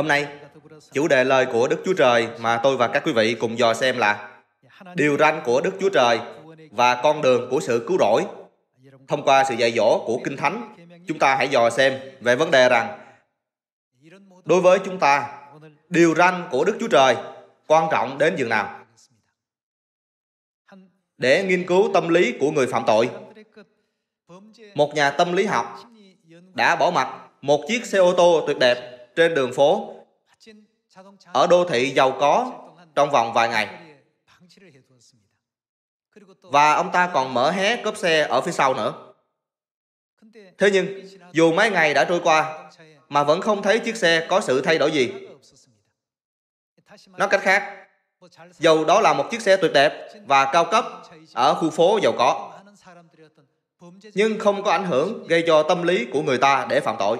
Hôm nay, chủ đề lời của Đức Chúa Trời mà tôi và các quý vị cùng dò xem là Điều răn của Đức Chúa Trời và con đường của sự cứu rỗi. Thông qua sự dạy dỗ của Kinh Thánh, chúng ta hãy dò xem về vấn đề rằng đối với chúng ta, điều răn của Đức Chúa Trời quan trọng đến dường nào. Để nghiên cứu tâm lý của người phạm tội, một nhà tâm lý học đã bỏ mặt một chiếc xe ô tô tuyệt đẹp trên đường phố ở đô thị giàu có trong vòng vài ngày. Và ông ta còn mở hé cốp xe ở phía sau nữa. Thế nhưng, dù mấy ngày đã trôi qua, mà vẫn không thấy chiếc xe có sự thay đổi gì. Nói cách khác, dầu đó là một chiếc xe tuyệt đẹp và cao cấp ở khu phố giàu có, nhưng không có ảnh hưởng gây cho tâm lý của người ta để phạm tội.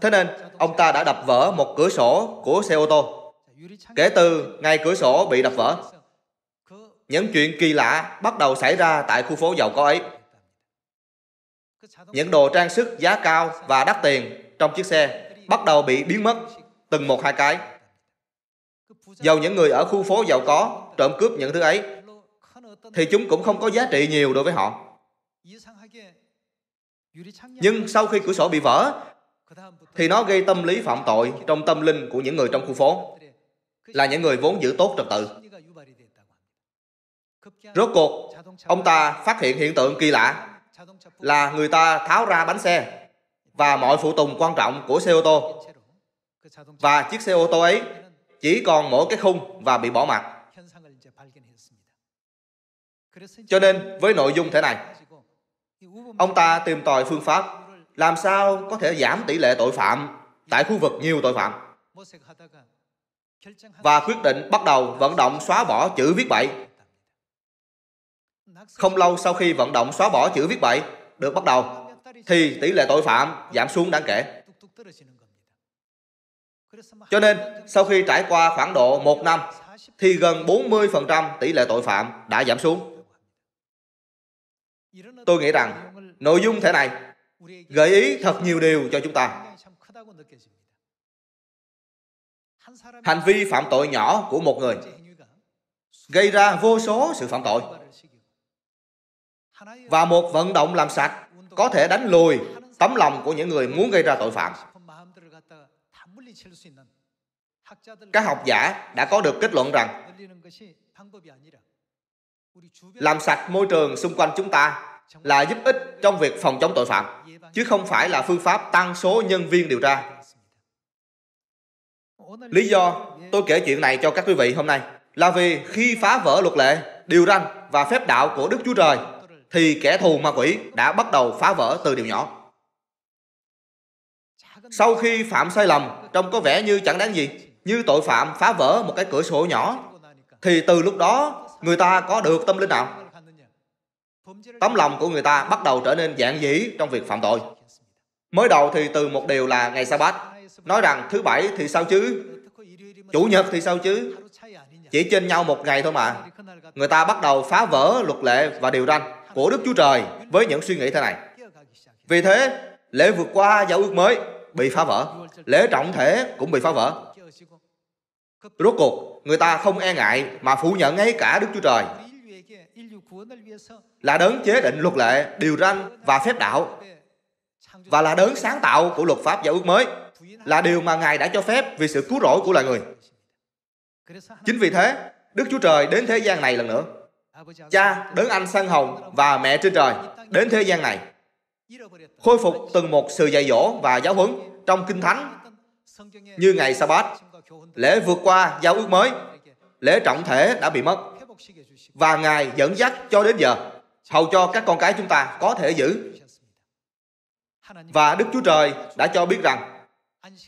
Thế nên, ông ta đã đập vỡ một cửa sổ của xe ô tô. Kể từ ngay cửa sổ bị đập vỡ, những chuyện kỳ lạ bắt đầu xảy ra tại khu phố giàu có ấy. Những đồ trang sức giá cao và đắt tiền trong chiếc xe bắt đầu bị biến mất từng một hai cái. Dầu những người ở khu phố giàu có trộm cướp những thứ ấy thì chúng cũng không có giá trị nhiều đối với họ. Nhưng sau khi cửa sổ bị vỡ thì nó gây tâm lý phạm tội trong tâm linh của những người trong khu phố là những người vốn giữ tốt trật tự rốt cuộc ông ta phát hiện hiện tượng kỳ lạ là người ta tháo ra bánh xe và mọi phụ tùng quan trọng của xe ô tô và chiếc xe ô tô ấy chỉ còn mỗi cái khung và bị bỏ mặt cho nên với nội dung thế này ông ta tìm tòi phương pháp làm sao có thể giảm tỷ lệ tội phạm tại khu vực nhiều tội phạm và quyết định bắt đầu vận động xóa bỏ chữ viết bậy. Không lâu sau khi vận động xóa bỏ chữ viết bậy được bắt đầu, thì tỷ lệ tội phạm giảm xuống đáng kể. Cho nên, sau khi trải qua khoảng độ một năm, thì gần 40% tỷ lệ tội phạm đã giảm xuống. Tôi nghĩ rằng, nội dung thế này gợi ý thật nhiều điều cho chúng ta hành vi phạm tội nhỏ của một người gây ra vô số sự phạm tội và một vận động làm sạch có thể đánh lùi tấm lòng của những người muốn gây ra tội phạm các học giả đã có được kết luận rằng làm sạch môi trường xung quanh chúng ta là giúp ích trong việc phòng chống tội phạm, chứ không phải là phương pháp tăng số nhân viên điều tra. Lý do tôi kể chuyện này cho các quý vị hôm nay là vì khi phá vỡ luật lệ, điều răn và phép đạo của Đức Chúa Trời thì kẻ thù ma quỷ đã bắt đầu phá vỡ từ điều nhỏ. Sau khi phạm sai lầm trông có vẻ như chẳng đáng gì, như tội phạm phá vỡ một cái cửa sổ nhỏ, thì từ lúc đó người ta có được tâm linh nào? Tấm lòng của người ta bắt đầu trở nên giản dĩ trong việc phạm tội. Mới đầu thì từ một điều là ngày sa bát nói rằng thứ bảy thì sao chứ, chủ nhật thì sao chứ, chỉ trên nhau một ngày thôi mà. Người ta bắt đầu phá vỡ luật lệ và điều răn của Đức Chúa Trời với những suy nghĩ thế này. Vì thế, lễ vượt qua giao ước mới bị phá vỡ, lễ trọng thể cũng bị phá vỡ. Rốt cuộc, người ta không e ngại mà phủ nhận ngay cả Đức Chúa Trời là đấng chế định luật lệ, điều răn và phép đạo và là đấng sáng tạo của luật pháp và ước mới là điều mà Ngài đã cho phép vì sự cứu rỗi của loài người. Chính vì thế, Đức Chúa Trời đến thế gian này lần nữa. Cha, đấng anh sang hồng và mẹ trên trời đến thế gian này. Khôi phục từng một sự dạy dỗ và giáo huấn trong Kinh Thánh như ngày sa bát lễ vượt qua giao ước mới, lễ trọng thể đã bị mất. Và Ngài dẫn dắt cho đến giờ hầu cho các con cái chúng ta có thể giữ. Và Đức Chúa Trời đã cho biết rằng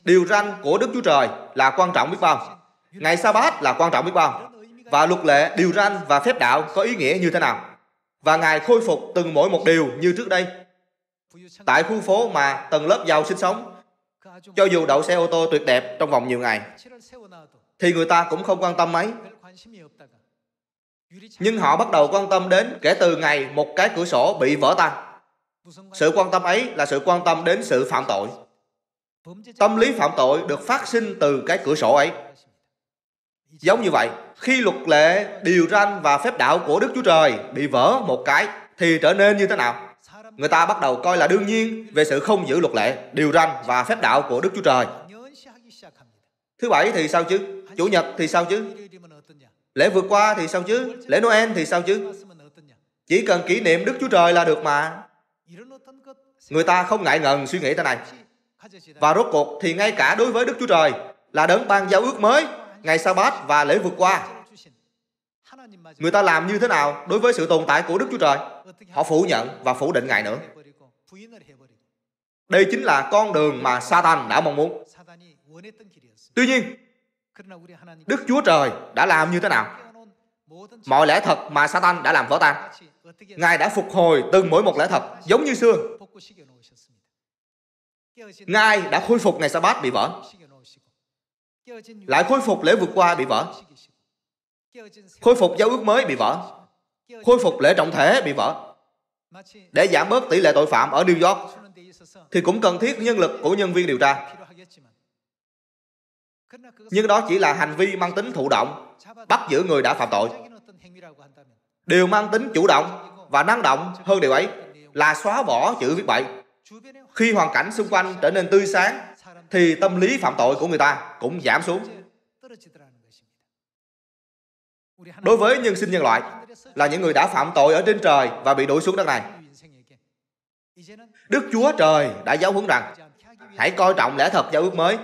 điều răn của Đức Chúa Trời là quan trọng biết bao. Ngày sa bát là quan trọng biết bao. Và luật lệ, điều răn và phép đạo có ý nghĩa như thế nào. Và Ngài khôi phục từng mỗi một điều như trước đây. Tại khu phố mà tầng lớp giàu sinh sống, cho dù đậu xe ô tô tuyệt đẹp trong vòng nhiều ngày, thì người ta cũng không quan tâm mấy nhưng họ bắt đầu quan tâm đến kể từ ngày một cái cửa sổ bị vỡ tan sự quan tâm ấy là sự quan tâm đến sự phạm tội tâm lý phạm tội được phát sinh từ cái cửa sổ ấy giống như vậy khi luật lệ điều răn và phép đạo của đức chúa trời bị vỡ một cái thì trở nên như thế nào người ta bắt đầu coi là đương nhiên về sự không giữ luật lệ điều răn và phép đạo của đức chúa trời thứ bảy thì sao chứ chủ nhật thì sao chứ Lễ vượt qua thì sao chứ? Lễ Noel thì sao chứ? Chỉ cần kỷ niệm Đức Chúa Trời là được mà. Người ta không ngại ngần suy nghĩ thế này. Và rốt cuộc thì ngay cả đối với Đức Chúa Trời là đấng ban giao ước mới, ngày sa bát và lễ vượt qua. Người ta làm như thế nào đối với sự tồn tại của Đức Chúa Trời? Họ phủ nhận và phủ định Ngài nữa. Đây chính là con đường mà Satan đã mong muốn. Tuy nhiên, Đức Chúa Trời đã làm như thế nào? Mọi lẽ thật mà Satan đã làm vỡ tan. Ngài đã phục hồi từng mỗi một lẽ thật, giống như xưa. Ngài đã khôi phục ngày sa bát bị vỡ. Lại khôi phục lễ vượt qua bị vỡ. Khôi phục giao ước mới bị vỡ. Khôi phục lễ trọng thể bị vỡ. Để giảm bớt tỷ lệ tội phạm ở New York thì cũng cần thiết nhân lực của nhân viên điều tra nhưng đó chỉ là hành vi mang tính thụ động bắt giữ người đã phạm tội điều mang tính chủ động và năng động hơn điều ấy là xóa bỏ chữ viết bậy khi hoàn cảnh xung quanh trở nên tươi sáng thì tâm lý phạm tội của người ta cũng giảm xuống đối với nhân sinh nhân loại là những người đã phạm tội ở trên trời và bị đuổi xuống đất này đức chúa trời đã giáo huấn rằng hãy coi trọng lẽ thật giao ước mới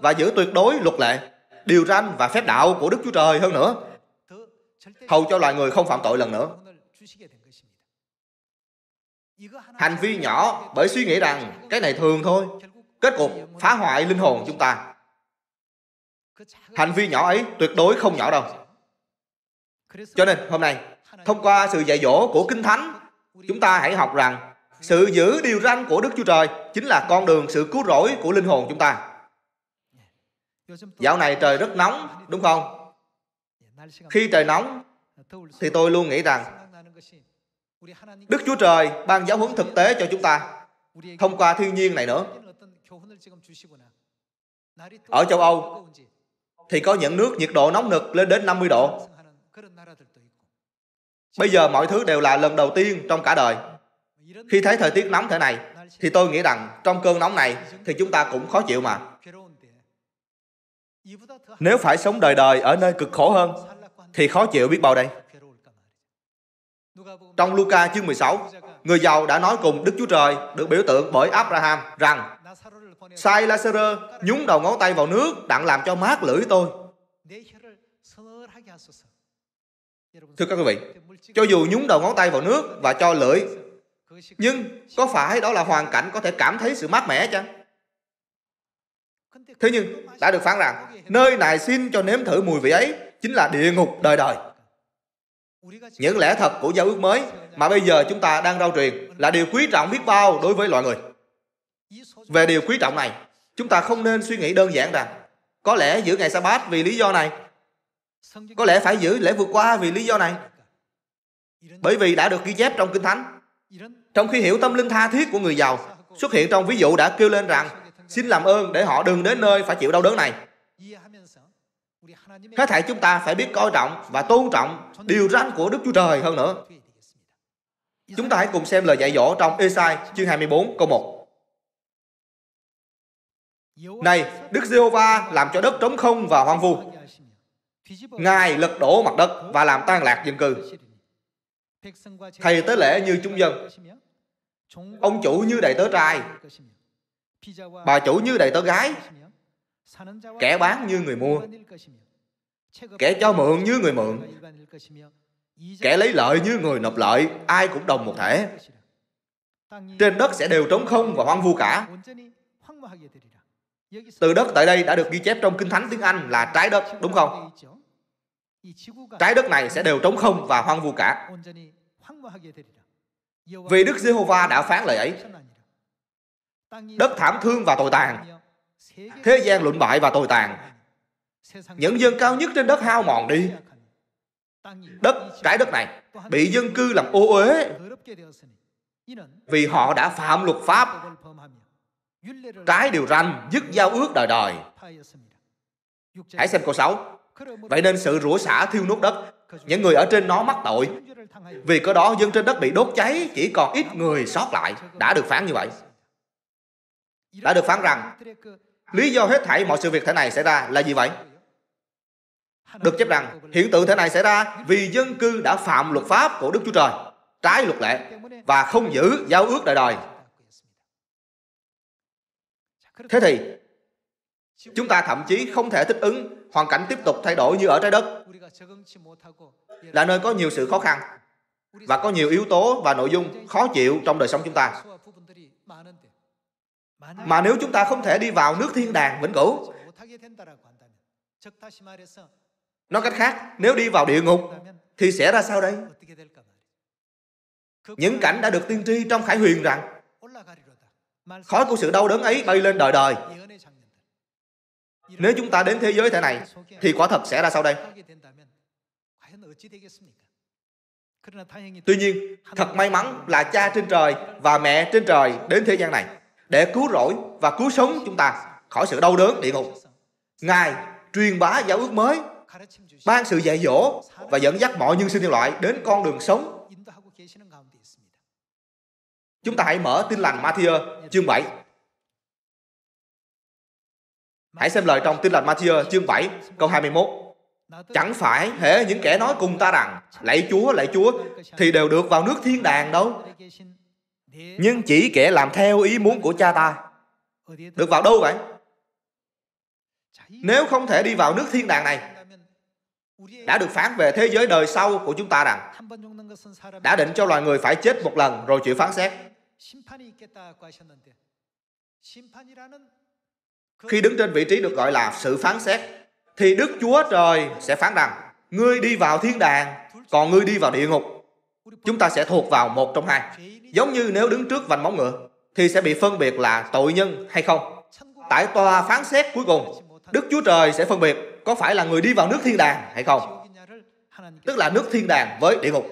và giữ tuyệt đối luật lệ, điều răn và phép đạo của Đức Chúa Trời hơn nữa. Hầu cho loài người không phạm tội lần nữa. Hành vi nhỏ bởi suy nghĩ rằng cái này thường thôi, kết cục phá hoại linh hồn chúng ta. Hành vi nhỏ ấy tuyệt đối không nhỏ đâu. Cho nên hôm nay, thông qua sự dạy dỗ của Kinh Thánh, chúng ta hãy học rằng sự giữ điều răn của Đức Chúa Trời chính là con đường sự cứu rỗi của linh hồn chúng ta. Dạo này trời rất nóng, đúng không? Khi trời nóng, thì tôi luôn nghĩ rằng Đức Chúa Trời ban giáo huấn thực tế cho chúng ta thông qua thiên nhiên này nữa. Ở châu Âu thì có những nước nhiệt độ nóng nực lên đến 50 độ. Bây giờ mọi thứ đều là lần đầu tiên trong cả đời. Khi thấy thời tiết nóng thế này thì tôi nghĩ rằng trong cơn nóng này thì chúng ta cũng khó chịu mà. Nếu phải sống đời đời ở nơi cực khổ hơn, thì khó chịu biết bao đây. Trong Luca chương 16, người giàu đã nói cùng Đức Chúa Trời được biểu tượng bởi Abraham rằng Sai Lazarus nhúng đầu ngón tay vào nước đặng làm cho mát lưỡi tôi. Thưa các quý vị, cho dù nhúng đầu ngón tay vào nước và cho lưỡi, nhưng có phải đó là hoàn cảnh có thể cảm thấy sự mát mẻ chăng? Thế nhưng đã được phán rằng nơi này xin cho nếm thử mùi vị ấy chính là địa ngục đời đời. Những lẽ thật của giao ước mới mà bây giờ chúng ta đang rao truyền là điều quý trọng biết bao đối với loài người. Về điều quý trọng này, chúng ta không nên suy nghĩ đơn giản rằng có lẽ giữ ngày sa bát vì lý do này, có lẽ phải giữ lễ vượt qua vì lý do này. Bởi vì đã được ghi chép trong Kinh Thánh. Trong khi hiểu tâm linh tha thiết của người giàu xuất hiện trong ví dụ đã kêu lên rằng xin làm ơn để họ đừng đến nơi phải chịu đau đớn này. Có thể chúng ta phải biết coi trọng và tôn trọng điều răn của Đức Chúa Trời hơn nữa. Chúng ta hãy cùng xem lời dạy dỗ trong Esai chương 24 câu 1. Này, Đức Giê-hô-va làm cho đất trống không và hoang vu. Ngài lật đổ mặt đất và làm tan lạc dân cư. Thầy tế lễ như trung dân. Ông chủ như đầy tớ trai. Bà chủ như đầy tớ gái Kẻ bán như người mua Kẻ cho mượn như người mượn Kẻ lấy lợi như người nộp lợi Ai cũng đồng một thể Trên đất sẽ đều trống không và hoang vu cả Từ đất tại đây đã được ghi chép trong Kinh Thánh tiếng Anh là trái đất đúng không? Trái đất này sẽ đều trống không và hoang vu cả Vì Đức Giê-hô-va đã phán lời ấy Đất thảm thương và tồi tàn Thế gian lụn bại và tồi tàn Những dân cao nhất trên đất hao mòn đi Đất, trái đất này Bị dân cư làm ô uế Vì họ đã phạm luật pháp Trái điều ranh, dứt giao ước đời đời Hãy xem câu 6 Vậy nên sự rủa xả thiêu nốt đất Những người ở trên nó mắc tội Vì có đó dân trên đất bị đốt cháy Chỉ còn ít người sót lại Đã được phán như vậy đã được phán rằng lý do hết thảy mọi sự việc thế này xảy ra là gì vậy? Được chấp rằng hiện tượng thế này xảy ra vì dân cư đã phạm luật pháp của Đức Chúa Trời, trái luật lệ và không giữ giao ước đời đời. Thế thì chúng ta thậm chí không thể thích ứng hoàn cảnh tiếp tục thay đổi như ở trái đất là nơi có nhiều sự khó khăn và có nhiều yếu tố và nội dung khó chịu trong đời sống chúng ta mà nếu chúng ta không thể đi vào nước thiên đàng vĩnh cửu nói cách khác nếu đi vào địa ngục thì sẽ ra sao đây những cảnh đã được tiên tri trong khải huyền rằng khói của sự đau đớn ấy bay lên đời đời nếu chúng ta đến thế giới thế này thì quả thật sẽ ra sao đây tuy nhiên thật may mắn là cha trên trời và mẹ trên trời đến thế gian này để cứu rỗi và cứu sống chúng ta khỏi sự đau đớn địa ngục. Ngài truyền bá giáo ước mới, ban sự dạy dỗ và dẫn dắt mọi nhân sinh nhân loại đến con đường sống. Chúng ta hãy mở tin lành Matthew chương 7. Hãy xem lời trong tin lành Matthew chương 7 câu 21. Chẳng phải hễ những kẻ nói cùng ta rằng lạy Chúa, lạy Chúa thì đều được vào nước thiên đàng đâu nhưng chỉ kẻ làm theo ý muốn của cha ta được vào đâu vậy nếu không thể đi vào nước thiên đàng này đã được phán về thế giới đời sau của chúng ta rằng đã định cho loài người phải chết một lần rồi chịu phán xét khi đứng trên vị trí được gọi là sự phán xét thì đức chúa trời sẽ phán rằng ngươi đi vào thiên đàng còn ngươi đi vào địa ngục chúng ta sẽ thuộc vào một trong hai giống như nếu đứng trước vành móng ngựa thì sẽ bị phân biệt là tội nhân hay không tại tòa phán xét cuối cùng đức chúa trời sẽ phân biệt có phải là người đi vào nước thiên đàng hay không tức là nước thiên đàng với địa ngục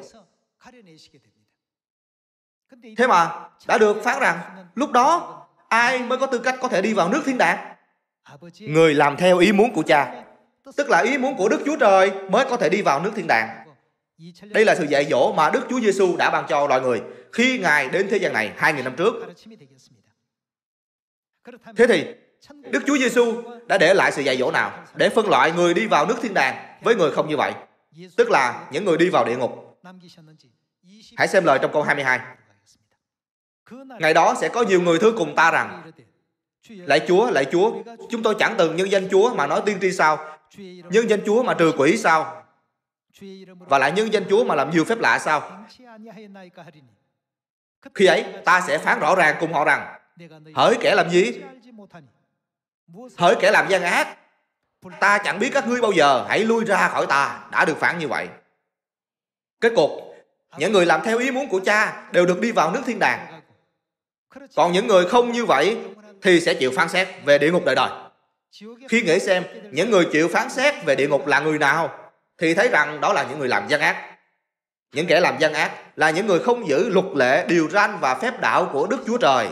thế mà đã được phán rằng lúc đó ai mới có tư cách có thể đi vào nước thiên đàng người làm theo ý muốn của cha tức là ý muốn của đức chúa trời mới có thể đi vào nước thiên đàng đây là sự dạy dỗ mà Đức Chúa Giêsu đã ban cho loài người khi Ngài đến thế gian này 2.000 năm trước. Thế thì Đức Chúa Giêsu đã để lại sự dạy dỗ nào để phân loại người đi vào nước thiên đàng với người không như vậy? Tức là những người đi vào địa ngục. Hãy xem lời trong câu 22. Ngày đó sẽ có nhiều người thưa cùng ta rằng Lạy Chúa, lạy Chúa, chúng tôi chẳng từng nhân danh Chúa mà nói tiên tri sao? Nhân danh Chúa mà trừ quỷ sao? và lại nhân danh Chúa mà làm nhiều phép lạ sao? Khi ấy, ta sẽ phán rõ ràng cùng họ rằng, hỡi kẻ làm gì? Hỡi kẻ làm gian ác, ta chẳng biết các ngươi bao giờ, hãy lui ra khỏi ta, đã được phản như vậy. Kết cục, những người làm theo ý muốn của cha đều được đi vào nước thiên đàng. Còn những người không như vậy thì sẽ chịu phán xét về địa ngục đời đời. Khi nghĩ xem, những người chịu phán xét về địa ngục là người nào? thì thấy rằng đó là những người làm gian ác những kẻ làm gian ác là những người không giữ luật lệ điều răn và phép đạo của đức chúa trời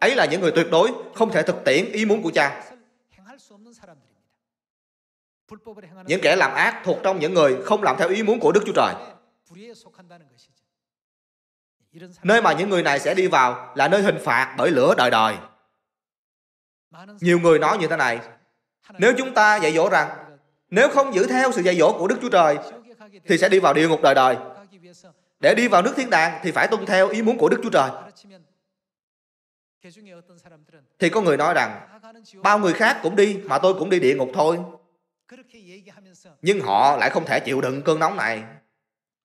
ấy là những người tuyệt đối không thể thực tiễn ý muốn của cha những kẻ làm ác thuộc trong những người không làm theo ý muốn của đức chúa trời nơi mà những người này sẽ đi vào là nơi hình phạt bởi lửa đời đời nhiều người nói như thế này nếu chúng ta dạy dỗ rằng nếu không giữ theo sự dạy dỗ của Đức Chúa Trời thì sẽ đi vào địa ngục đời đời. Để đi vào nước thiên đàng thì phải tuân theo ý muốn của Đức Chúa Trời. Thì có người nói rằng bao người khác cũng đi mà tôi cũng đi địa ngục thôi. Nhưng họ lại không thể chịu đựng cơn nóng này.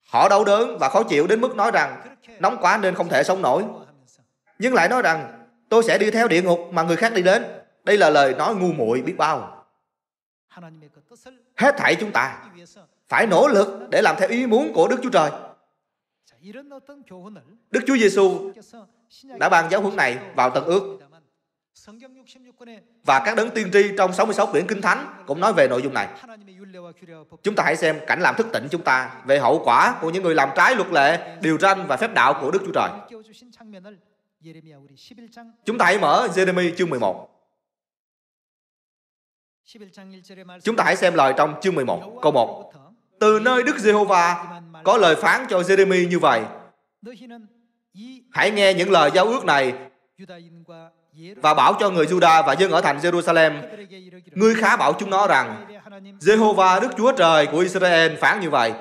Họ đau đớn và khó chịu đến mức nói rằng nóng quá nên không thể sống nổi. Nhưng lại nói rằng tôi sẽ đi theo địa ngục mà người khác đi đến. Đây là lời nói ngu muội biết bao hết thảy chúng ta phải nỗ lực để làm theo ý muốn của Đức Chúa Trời. Đức Chúa Giêsu đã ban giáo huấn này vào tận ước. Và các đấng tiên tri trong 66 quyển Kinh Thánh cũng nói về nội dung này. Chúng ta hãy xem cảnh làm thức tỉnh chúng ta về hậu quả của những người làm trái luật lệ, điều răn và phép đạo của Đức Chúa Trời. Chúng ta hãy mở Jeremy chương 11. Chúng ta hãy xem lời trong chương 11 câu 1. Từ nơi Đức Giê-hô-va có lời phán cho Jeremy như vậy. Hãy nghe những lời giao ước này và bảo cho người Juda và dân ở thành Jerusalem, ngươi khá bảo chúng nó rằng, Jehovah Đức Chúa Trời của Israel phán như vậy.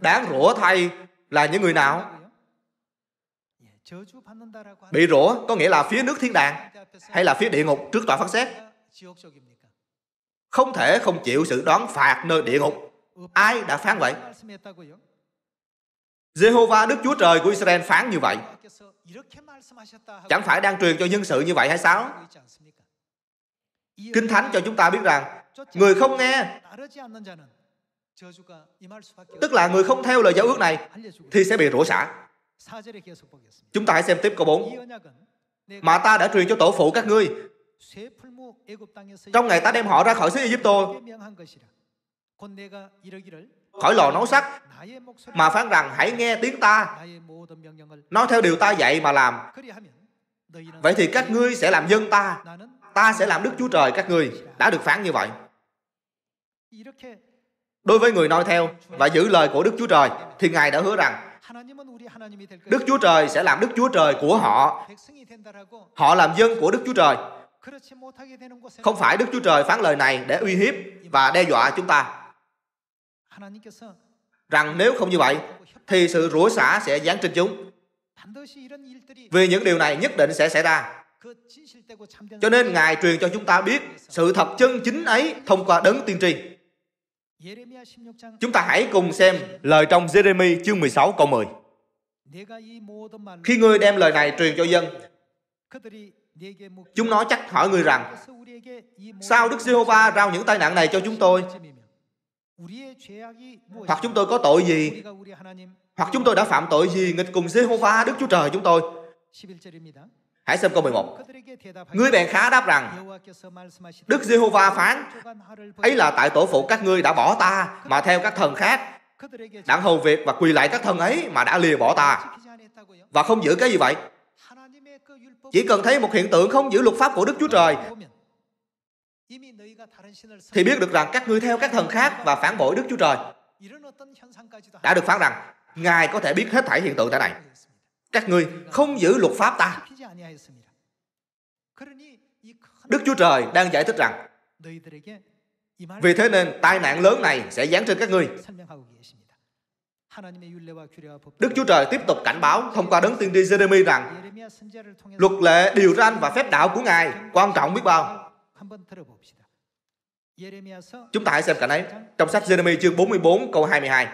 Đáng rủa thay là những người nào? Bị rủa có nghĩa là phía nước thiên đàng hay là phía địa ngục trước tòa phán xét. Không thể không chịu sự đoán phạt nơi địa ngục. Ai đã phán vậy? Jehovah Đức Chúa Trời của Israel phán như vậy. Chẳng phải đang truyền cho nhân sự như vậy hay sao? Kinh Thánh cho chúng ta biết rằng người không nghe tức là người không theo lời giáo ước này thì sẽ bị rủa xả. Chúng ta hãy xem tiếp câu 4. Mà ta đã truyền cho tổ phụ các ngươi trong ngày ta đem họ ra khỏi xứ Ai Cập khỏi lò nấu sắt mà phán rằng hãy nghe tiếng ta nói theo điều ta dạy mà làm vậy thì các ngươi sẽ làm dân ta ta sẽ làm đức chúa trời các ngươi đã được phán như vậy đối với người noi theo và giữ lời của đức chúa trời thì ngài đã hứa rằng đức chúa trời sẽ làm đức chúa trời của họ họ làm dân của đức chúa trời không phải Đức Chúa Trời phán lời này để uy hiếp và đe dọa chúng ta. Rằng nếu không như vậy, thì sự rủa xả sẽ giáng trên chúng. Vì những điều này nhất định sẽ xảy ra. Cho nên Ngài truyền cho chúng ta biết sự thật chân chính ấy thông qua đấng tiên tri. Chúng ta hãy cùng xem lời trong Jeremy chương 16 câu 10. Khi ngươi đem lời này truyền cho dân, Chúng nó chắc hỏi người rằng, sao Đức Giê-hô-va rao những tai nạn này cho chúng tôi? Hoặc chúng tôi có tội gì? Hoặc chúng tôi đã phạm tội gì nghịch cùng Giê-hô-va Đức Chúa Trời chúng tôi? Hãy xem câu 11. Ngươi bèn khá đáp rằng, Đức Giê-hô-va phán, ấy là tại tổ phụ các ngươi đã bỏ ta mà theo các thần khác, đặng hầu việc và quỳ lại các thần ấy mà đã lìa bỏ ta. Và không giữ cái gì vậy? Chỉ cần thấy một hiện tượng không giữ luật pháp của Đức Chúa Trời thì biết được rằng các ngươi theo các thần khác và phản bội Đức Chúa Trời đã được phán rằng Ngài có thể biết hết thảy hiện tượng tại này. Các ngươi không giữ luật pháp ta. Đức Chúa Trời đang giải thích rằng vì thế nên tai nạn lớn này sẽ giáng trên các ngươi. Đức Chúa Trời tiếp tục cảnh báo thông qua đấng tiên tri Jeremy rằng luật lệ, điều răn và phép đạo của Ngài quan trọng biết bao. Chúng ta hãy xem cảnh ấy trong sách Jeremy chương 44 câu 22.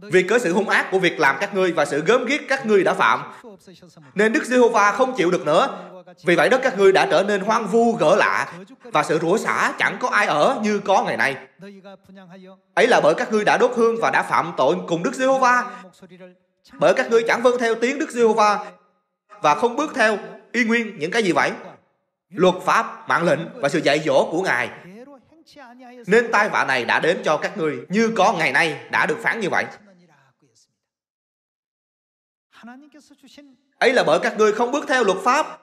Vì cớ sự hung ác của việc làm các ngươi và sự gớm ghiếc các ngươi đã phạm, nên Đức Giê-hô-va không chịu được nữa. Vì vậy đất các ngươi đã trở nên hoang vu gỡ lạ và sự rủa xả chẳng có ai ở như có ngày nay. Ấy là bởi các ngươi đã đốt hương và đã phạm tội cùng Đức Giê-hô-va. Bởi các ngươi chẳng vâng theo tiếng Đức Giê-hô-va và không bước theo y nguyên những cái gì vậy? Luật pháp, mạng lệnh và sự dạy dỗ của Ngài nên tai vạ này đã đến cho các ngươi như có ngày nay đã được phán như vậy. Ấy là bởi các ngươi không bước theo luật pháp,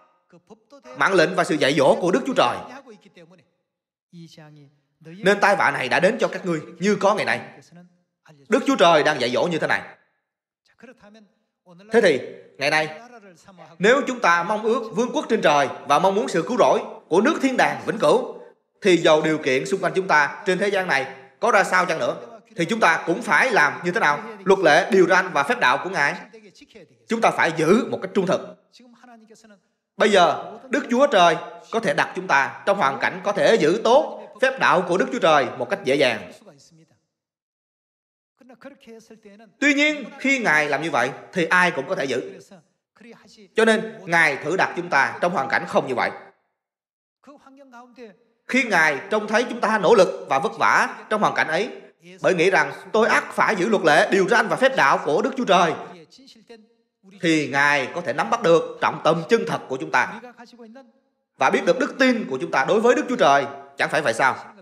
mạng lệnh và sự dạy dỗ của Đức Chúa Trời. Nên tai vạ này đã đến cho các ngươi như có ngày nay. Đức Chúa Trời đang dạy dỗ như thế này. Thế thì, ngày nay, nếu chúng ta mong ước vương quốc trên trời và mong muốn sự cứu rỗi của nước thiên đàng vĩnh cửu, thì dầu điều kiện xung quanh chúng ta trên thế gian này có ra sao chăng nữa thì chúng ta cũng phải làm như thế nào luật lệ điều răn và phép đạo của ngài chúng ta phải giữ một cách trung thực bây giờ đức chúa trời có thể đặt chúng ta trong hoàn cảnh có thể giữ tốt phép đạo của đức chúa trời một cách dễ dàng tuy nhiên khi ngài làm như vậy thì ai cũng có thể giữ cho nên ngài thử đặt chúng ta trong hoàn cảnh không như vậy khi Ngài trông thấy chúng ta nỗ lực và vất vả trong hoàn cảnh ấy, bởi nghĩ rằng tôi ác phải giữ luật lệ, điều răn và phép đạo của Đức Chúa Trời, thì Ngài có thể nắm bắt được trọng tâm chân thật của chúng ta và biết được đức tin của chúng ta đối với Đức Chúa Trời. Chẳng phải vậy sao?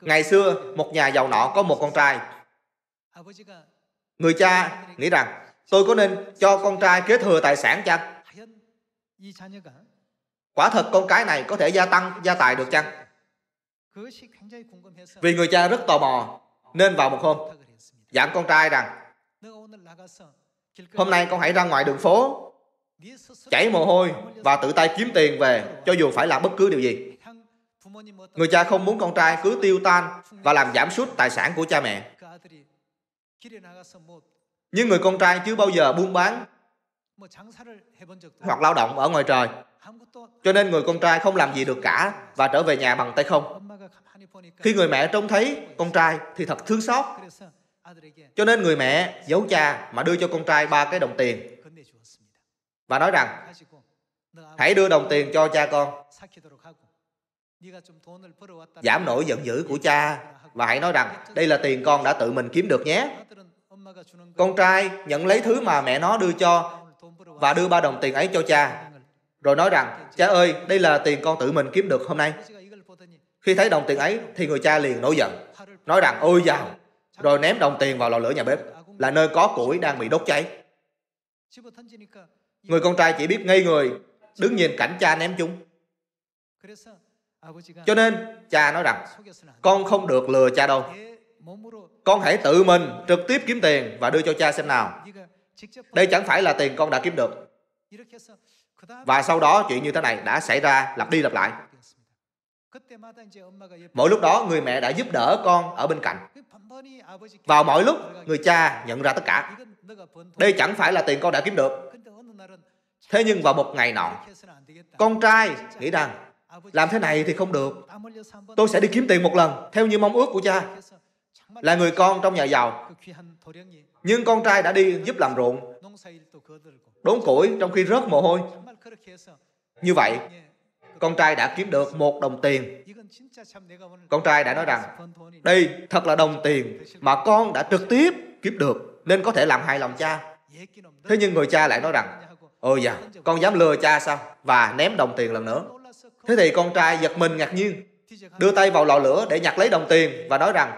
Ngày xưa, một nhà giàu nọ có một con trai. Người cha nghĩ rằng, tôi có nên cho con trai kế thừa tài sản chăng? quả thật con cái này có thể gia tăng gia tài được chăng vì người cha rất tò mò nên vào một hôm dặn con trai rằng hôm nay con hãy ra ngoài đường phố chảy mồ hôi và tự tay kiếm tiền về cho dù phải làm bất cứ điều gì người cha không muốn con trai cứ tiêu tan và làm giảm sút tài sản của cha mẹ nhưng người con trai chưa bao giờ buôn bán hoặc lao động ở ngoài trời cho nên người con trai không làm gì được cả và trở về nhà bằng tay không. Khi người mẹ trông thấy con trai thì thật thương xót. Cho nên người mẹ giấu cha mà đưa cho con trai ba cái đồng tiền và nói rằng hãy đưa đồng tiền cho cha con giảm nỗi giận dữ của cha và hãy nói rằng đây là tiền con đã tự mình kiếm được nhé con trai nhận lấy thứ mà mẹ nó đưa cho và đưa ba đồng tiền ấy cho cha rồi nói rằng, cha ơi, đây là tiền con tự mình kiếm được hôm nay. Khi thấy đồng tiền ấy, thì người cha liền nổi giận, nói rằng, ôi giàu, rồi ném đồng tiền vào lò lửa nhà bếp, là nơi có củi đang bị đốt cháy. Người con trai chỉ biết ngây người, đứng nhìn cảnh cha ném chúng. Cho nên, cha nói rằng, con không được lừa cha đâu. Con hãy tự mình trực tiếp kiếm tiền và đưa cho cha xem nào. Đây chẳng phải là tiền con đã kiếm được. Và sau đó chuyện như thế này đã xảy ra lặp đi lặp lại. Mỗi lúc đó người mẹ đã giúp đỡ con ở bên cạnh. Vào mỗi lúc người cha nhận ra tất cả. Đây chẳng phải là tiền con đã kiếm được. Thế nhưng vào một ngày nọ, con trai nghĩ rằng làm thế này thì không được. Tôi sẽ đi kiếm tiền một lần theo như mong ước của cha. Là người con trong nhà giàu. Nhưng con trai đã đi giúp làm ruộng đốn củi trong khi rớt mồ hôi. Như vậy, con trai đã kiếm được một đồng tiền. Con trai đã nói rằng, đây thật là đồng tiền mà con đã trực tiếp kiếm được, nên có thể làm hài lòng cha. Thế nhưng người cha lại nói rằng, ôi dạ, con dám lừa cha sao? Và ném đồng tiền lần nữa. Thế thì con trai giật mình ngạc nhiên, đưa tay vào lò lửa để nhặt lấy đồng tiền và nói rằng,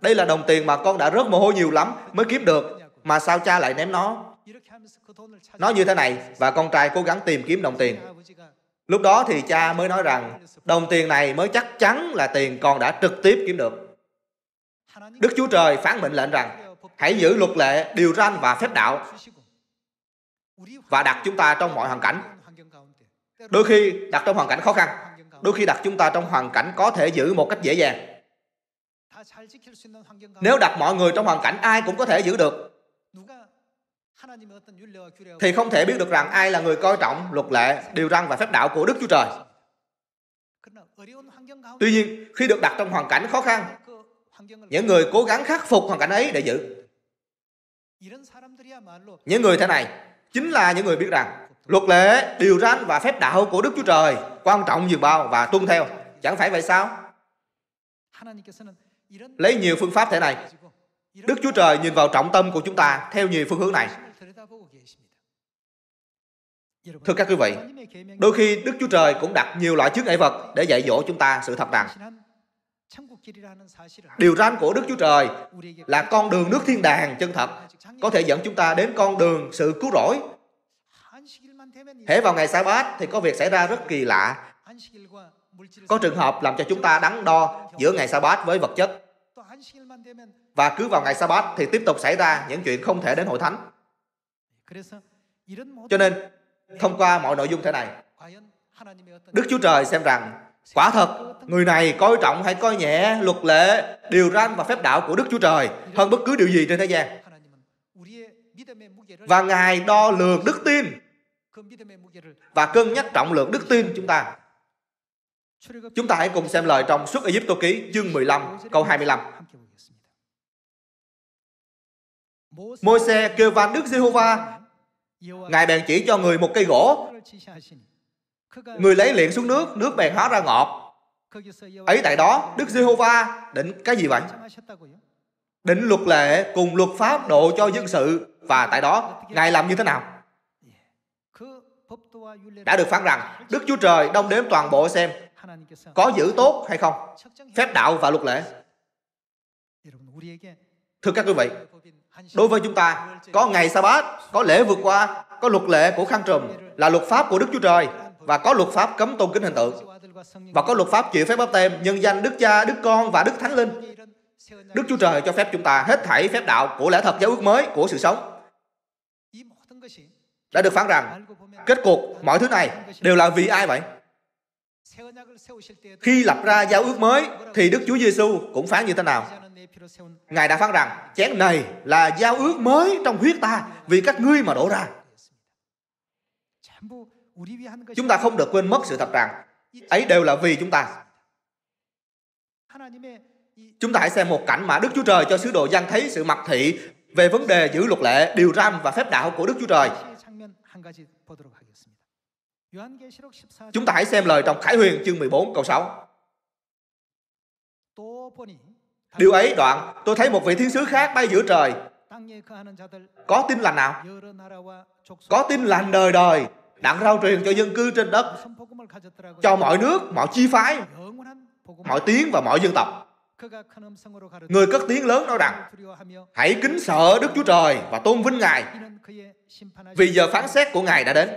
đây là đồng tiền mà con đã rớt mồ hôi nhiều lắm mới kiếm được, mà sao cha lại ném nó? Nói như thế này và con trai cố gắng tìm kiếm đồng tiền. Lúc đó thì cha mới nói rằng đồng tiền này mới chắc chắn là tiền con đã trực tiếp kiếm được. Đức Chúa Trời phán mệnh lệnh rằng hãy giữ luật lệ, điều răn và phép đạo và đặt chúng ta trong mọi hoàn cảnh. Đôi khi đặt trong hoàn cảnh khó khăn, đôi khi đặt chúng ta trong hoàn cảnh có thể giữ một cách dễ dàng. Nếu đặt mọi người trong hoàn cảnh ai cũng có thể giữ được thì không thể biết được rằng ai là người coi trọng luật lệ, điều răn và phép đạo của Đức Chúa Trời. Tuy nhiên, khi được đặt trong hoàn cảnh khó khăn, những người cố gắng khắc phục hoàn cảnh ấy để giữ. Những người thế này chính là những người biết rằng luật lệ, điều răn và phép đạo của Đức Chúa Trời quan trọng dường bao và tuân theo. Chẳng phải vậy sao? Lấy nhiều phương pháp thế này, Đức Chúa Trời nhìn vào trọng tâm của chúng ta theo nhiều phương hướng này Dạ, Thưa vâng. các quý vị, đôi khi Đức Chúa Trời cũng đặt nhiều loại chướng ngại vật để dạy dỗ chúng ta sự thật rằng điều răn của Đức Chúa Trời là con đường nước thiên đàng chân thật có thể dẫn chúng ta đến con đường sự cứu rỗi. Hễ vào ngày sa bát thì có việc xảy ra rất kỳ lạ. Có trường hợp làm cho chúng ta đắn đo giữa ngày sa bát với vật chất. Và cứ vào ngày sa bát thì tiếp tục xảy ra những chuyện không thể đến hội thánh. Cho nên thông qua mọi nội dung thế này. Đức Chúa Trời xem rằng quả thật người này coi trọng hay coi nhẹ luật lệ, điều răn và phép đạo của Đức Chúa Trời hơn bất cứ điều gì trên thế gian. Và Ngài đo lường đức tin và cân nhắc trọng lượng đức tin chúng ta. Chúng ta hãy cùng xem lời trong suốt Ai ký chương 15 câu 25. Môi-se kêu van Đức Giê-hô-va Ngài bèn chỉ cho người một cây gỗ. Người lấy liền xuống nước, nước bèn hóa ra ngọt. Ấy tại đó, Đức Giê-hô-va định cái gì vậy? Định luật lệ cùng luật pháp độ cho dân sự và tại đó, Ngài làm như thế nào? Đã được phán rằng, Đức Chúa Trời đông đếm toàn bộ xem có giữ tốt hay không, phép đạo và luật lệ. Thưa các quý vị, Đối với chúng ta, có ngày sa bát, có lễ vượt qua, có luật lệ của khăn trùm là luật pháp của Đức Chúa Trời và có luật pháp cấm tôn kính hình tượng và có luật pháp chịu phép báp tem nhân danh Đức Cha, Đức Con và Đức Thánh Linh. Đức Chúa Trời cho phép chúng ta hết thảy phép đạo của lẽ thật giáo ước mới của sự sống. Đã được phán rằng, kết cuộc mọi thứ này đều là vì ai vậy? Khi lập ra giao ước mới thì Đức Chúa Giêsu cũng phán như thế nào? Ngài đã phán rằng chén này là giao ước mới trong huyết ta vì các ngươi mà đổ ra. Chúng ta không được quên mất sự thật rằng ấy đều là vì chúng ta. Chúng ta hãy xem một cảnh mà Đức Chúa Trời cho sứ đồ dân thấy sự mặc thị về vấn đề giữ luật lệ, điều răn và phép đạo của Đức Chúa Trời. Chúng ta hãy xem lời trong Khải Huyền chương 14 câu 6. Điều ấy đoạn, tôi thấy một vị thiên sứ khác bay giữa trời. Có tin lành nào? Có tin lành đời đời, đặng rao truyền cho dân cư trên đất, cho mọi nước, mọi chi phái, mọi tiếng và mọi dân tộc. Người cất tiếng lớn nói rằng Hãy kính sợ Đức Chúa Trời và tôn vinh Ngài Vì giờ phán xét của Ngài đã đến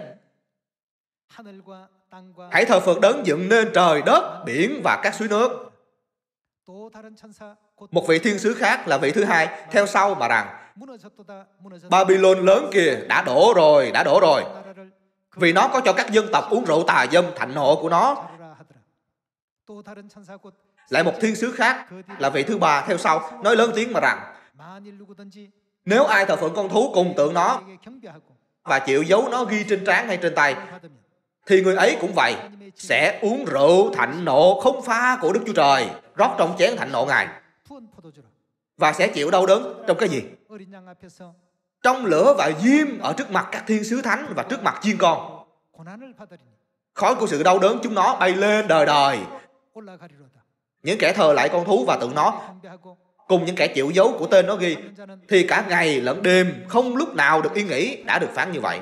Hãy thờ phượng đấng dựng nên trời, đất, biển và các suối nước một vị thiên sứ khác là vị thứ hai theo sau mà rằng Babylon lớn kìa đã đổ rồi, đã đổ rồi. Vì nó có cho các dân tộc uống rượu tà dâm thạnh nộ của nó. Lại một thiên sứ khác là vị thứ ba theo sau nói lớn tiếng mà rằng nếu ai thờ phượng con thú cùng tượng nó và chịu giấu nó ghi trên trán hay trên tay thì người ấy cũng vậy sẽ uống rượu thạnh nộ không pha của Đức Chúa Trời rót trong chén thạnh nộ ngài và sẽ chịu đau đớn trong cái gì trong lửa và diêm ở trước mặt các thiên sứ thánh và trước mặt chiên con khói của sự đau đớn chúng nó bay lên đời đời những kẻ thờ lại con thú và tự nó cùng những kẻ chịu dấu của tên nó ghi thì cả ngày lẫn đêm không lúc nào được yên nghỉ đã được phán như vậy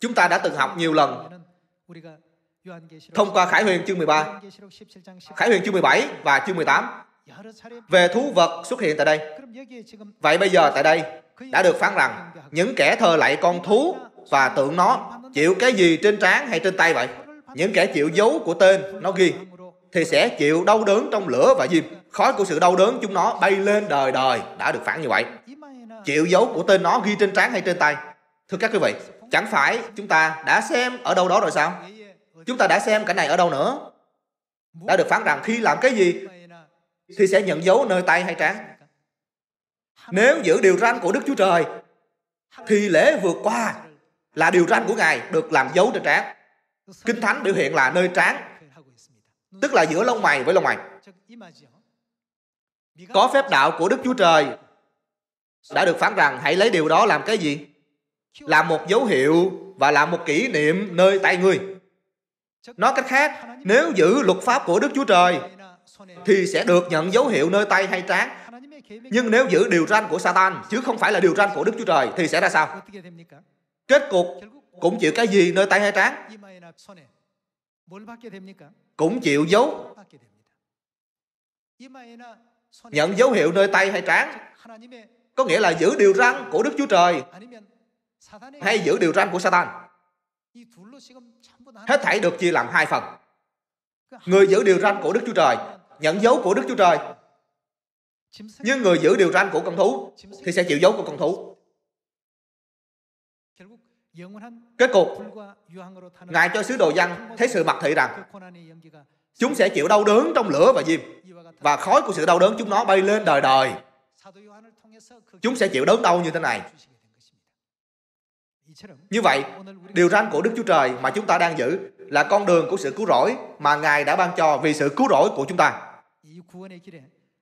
chúng ta đã từng học nhiều lần thông qua Khải Huyền chương 13, Khải Huyền chương 17 và chương 18 về thú vật xuất hiện tại đây. Vậy bây giờ tại đây đã được phán rằng những kẻ thờ lạy con thú và tượng nó chịu cái gì trên trán hay trên tay vậy? Những kẻ chịu dấu của tên nó ghi thì sẽ chịu đau đớn trong lửa và diêm. Khói của sự đau đớn chúng nó bay lên đời đời đã được phản như vậy. Chịu dấu của tên nó ghi trên trán hay trên tay. Thưa các quý vị, chẳng phải chúng ta đã xem ở đâu đó rồi sao? Chúng ta đã xem cảnh này ở đâu nữa? Đã được phán rằng khi làm cái gì thì sẽ nhận dấu nơi tay hay trán. Nếu giữ điều răn của Đức Chúa Trời thì lễ vượt qua là điều răn của Ngài được làm dấu trên trán. Kinh Thánh biểu hiện là nơi trán tức là giữa lông mày với lông mày. Có phép đạo của Đức Chúa Trời đã được phán rằng hãy lấy điều đó làm cái gì? Làm một dấu hiệu và làm một kỷ niệm nơi tay ngươi. Nói cách khác, nếu giữ luật pháp của Đức Chúa Trời à, thì sẽ được nhận dấu hiệu nơi tay hay trán. Nhưng nếu giữ điều răn của Satan chứ không phải là điều răn của Đức Chúa Trời thì sẽ ra sao? Kết cục cũng chịu cái gì nơi tay hay trán? À, cũng chịu dấu à, nhận dấu hiệu nơi tay hay trán có nghĩa là giữ điều răn của Đức Chúa Trời hay giữ điều răn của Satan hết thảy được chia làm hai phần người giữ điều răn của đức chúa trời nhận dấu của đức chúa trời nhưng người giữ điều răn của con thú thì sẽ chịu dấu của con thú kết cục ngài cho sứ đồ dân thấy sự mặt thị rằng chúng sẽ chịu đau đớn trong lửa và diêm và khói của sự đau đớn chúng nó bay lên đời đời chúng sẽ chịu đớn đau như thế này như vậy, điều răn của Đức Chúa Trời mà chúng ta đang giữ là con đường của sự cứu rỗi mà Ngài đã ban cho vì sự cứu rỗi của chúng ta.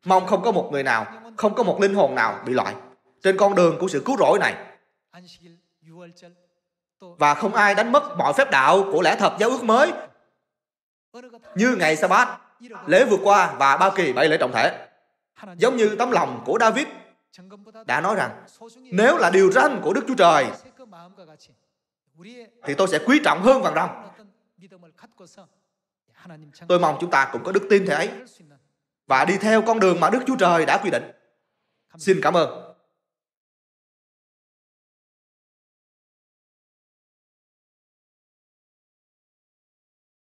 Mong không có một người nào, không có một linh hồn nào bị loại trên con đường của sự cứu rỗi này. Và không ai đánh mất mọi phép đạo của lẽ thật giáo ước mới như ngày sa lễ vượt qua và bao kỳ bảy lễ trọng thể. Giống như tấm lòng của David đã nói rằng nếu là điều răn của Đức Chúa Trời thì tôi sẽ quý trọng hơn vàng ròng. Tôi mong chúng ta cũng có đức tin thế ấy và đi theo con đường mà Đức Chúa Trời đã quy định. Xin cảm ơn.